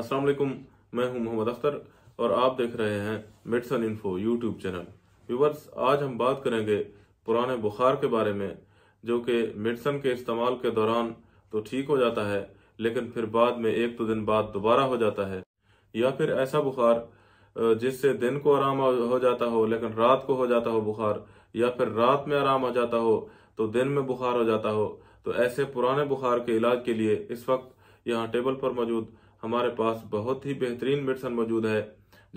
अस्सलाम वालेकुम मैं हूं मोहम्मद अख्तर और आप देख रहे हैं medicine info YouTube channel viewers आज हम बात करेंगे पुराने बुखार के बारे में जो कि मेडिसन के इस्तेमाल के दौरान तो ठीक हो जाता है लेकिन फिर बाद में एक दो दिन बाद दोबारा हो जाता है या फिर ऐसा बुखार जिससे दिन को आराम हो जाता हो लेकिन रात को हो जाता हो बुखार या फिर रात में आराम हो जाता हो तो दिन में बुखार हो जाता हो तो ऐसे पुराने बुखार के इलाज के लिए इस वक्त यहाँ टेबल पर मौजूद हमारे पास बहुत ही बेहतरीन मेडिसन मौजूद है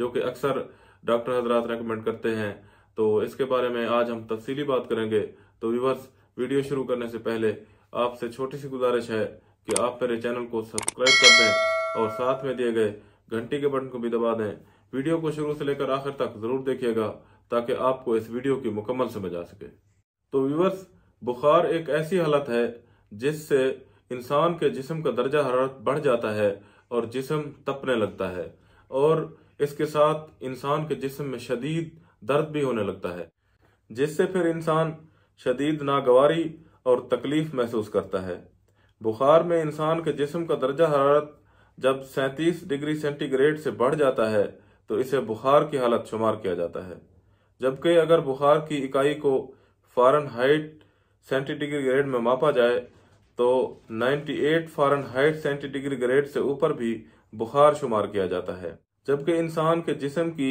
जो कि अक्सर डॉक्टर हजरात रेकमेंड करते हैं तो इसके बारे में आज हम तफसीली बात करेंगे तो व्यूवर्स वीडियो शुरू करने से पहले आपसे छोटी सी गुजारिश है कि आप मेरे चैनल को सब्सक्राइब कर दें और साथ में दिए गए घंटी के बटन को भी दबा दें वीडियो को शुरू से लेकर आखिर तक जरूर देखिएगा ताकि आपको इस वीडियो की मुकम्मल समझ आ सके तो व्यूवर्स बुखार एक ऐसी हालत है जिससे इंसान के जिस्म का दर्जा हरारत बढ़ जाता है और जिसम तपने लगता है और इसके साथ इंसान के जिसम में शदीद दर्द भी होने लगता है जिससे फिर इंसान शदीद नागवारी और तकलीफ महसूस करता है बुखार में इंसान के जिसम का दर्जा हरारत जब सैंतीस डिग्री सेंटीग्रेड से बढ़ जाता है तो इसे बुखार की हालत शुमार किया जाता है जबकि अगर बुखार की इकाई को फ़ारन हाइट सेंटीग्रेड में मापा जाए तो 98 Fahrenheit centi degree grade से ऊपर भी बुखार शुमार किया जाता है जबकि इंसान के जिसम की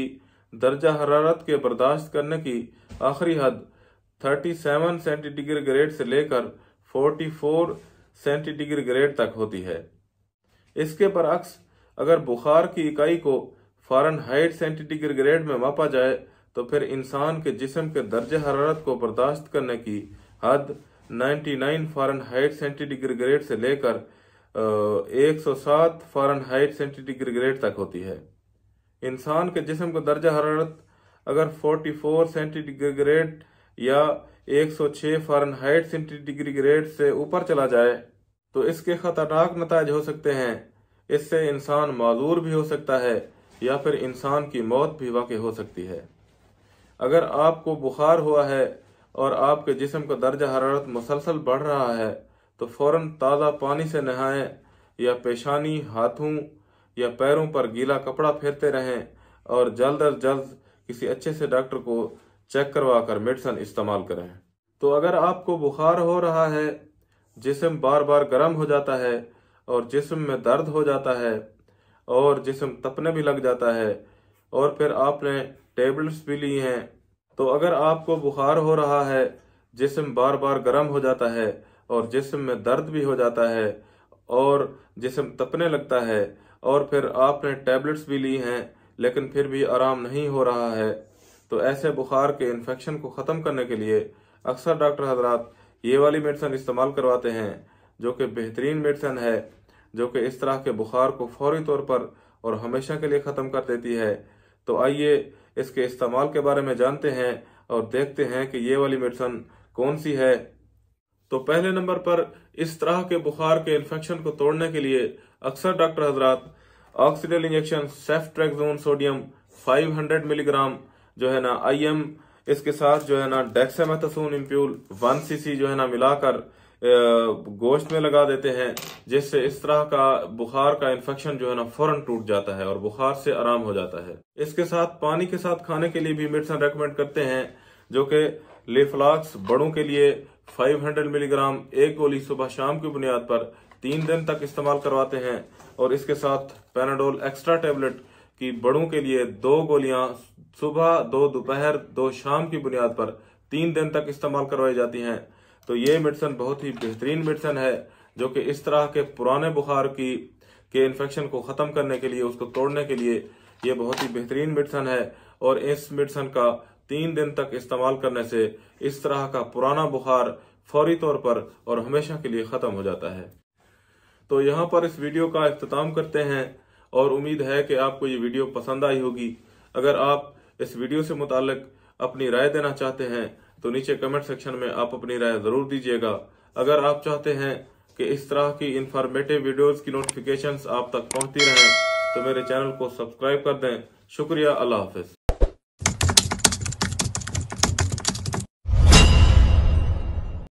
दर्जा हरारत के बर्दाश्त करने की आखिरी हद 37 सेंटी डिग्री ग्रेड से लेकर 44 सेंटी डिग्री ग्रेड तक होती है इसके बरक्स अगर बुखार की इकाई को Fahrenheit centi degree grade में मापा जाए तो फिर इंसान के जिसम के दर्ज हरारत को बर्दाश्त करने की हद 99 फ़ारेनहाइट ग्रेड से लेकर 107 फ़ारेनहाइट ग्रेड तक होती है इंसान के जिस्म का दर्जा हरारत अगर 44 ग्रेड या 106 फ़ारेनहाइट ग्रेड से ऊपर चला जाए तो इसके खतरनाक नतज हो सकते हैं इससे इंसान माजूर भी हो सकता है या फिर इंसान की मौत भी वाकई हो सकती है अगर आपको बुखार हुआ है और आपके जिसम का दर्जा हरारत मुसलसल बढ़ रहा है तो फ़ौर ताज़ा पानी से नहाएं या पेशानी हाथों या पैरों पर गीला कपड़ा फेरते रहें और जल्द अज जल्द किसी अच्छे से डॉक्टर को चेक करवा कर मेडिसन इस्तेमाल करें तो अगर आपको बुखार हो रहा है जिसम बार बार गर्म हो जाता है और जिसम में दर्द हो जाता है और जिसम तपने भी लग जाता है और फिर आपने टेबलेट्स भी ली हैं तो अगर आपको बुखार हो रहा है जिसम बार बार गर्म हो जाता है और जिसम में दर्द भी हो जाता है और जिसम तपने लगता है और फिर आपने टैबलेट्स भी ली हैं लेकिन फिर भी आराम नहीं हो रहा है तो ऐसे बुखार के इन्फेक्शन को ख़त्म करने के लिए अक्सर डॉक्टर हजरात ये वाली मेडिसन इस्तेमाल करवाते हैं जो कि बेहतरीन मेडिसन है जो कि इस तरह के बुखार को फौरी तौर पर और हमेशा के लिए ख़त्म कर देती है तो आइए इसके इस्तेमाल के बारे में जानते हैं और देखते हैं कि ये वाली मेडिसन कौन सी है तो पहले नंबर पर इस तरह के बुखार के इन्फेक्शन को तोड़ने के लिए अक्सर डॉक्टर हजरात ऑक्सीडल इंजेक्शन सेफ्ट्रेक्जोन सोडियम 500 मिलीग्राम जो है ना आईएम इसके साथ जो है ना डेक्सामेथासोन इम्प्यूल 1 सीसी जो है ना मिलाकर गोश्त में लगा देते हैं जिससे इस तरह का बुखार का इन्फेक्शन जो है ना फौरन टूट जाता है और बुखार से आराम हो जाता है इसके साथ पानी के साथ खाने के लिए भी मेडिसन रेकमेंड करते हैं जो कि लेफ्लाक्स बड़ों के लिए 500 मिलीग्राम एक गोली सुबह शाम की बुनियाद पर तीन दिन तक इस्तेमाल करवाते हैं और इसके साथ पेनाडोल एक्स्ट्रा टेबलेट की बड़ों के लिए दो गोलियां सुबह दो दोपहर दो शाम की बुनियाद पर तीन दिन तक इस्तेमाल करवाई जाती हैं तो ये मेडिसन बहुत ही बेहतरीन मेडिसन है जो कि इस तरह के पुराने बुखार की के इन्फेक्शन को ख़त्म करने के लिए उसको तोड़ने के लिए ये बहुत ही बेहतरीन मेडिसन है और इस मेडिसन का तीन दिन तक इस्तेमाल करने से इस तरह का पुराना बुखार फौरी तौर पर और हमेशा के लिए ख़त्म हो जाता है तो यहाँ पर इस वीडियो का अख्ताम करते हैं और उम्मीद है कि आपको ये वीडियो पसंद आई होगी अगर आप इस वीडियो से मुतल अपनी राय देना चाहते हैं तो नीचे कमेंट सेक्शन में आप अपनी राय जरूर दीजिएगा अगर आप चाहते हैं कि इस तरह की इंफॉर्मेटिव वीडियोस की नोटिफिकेशंस आप तक पहुंचती रहें तो मेरे चैनल को सब्सक्राइब कर दें शुक्रिया अल्लाह हाफिज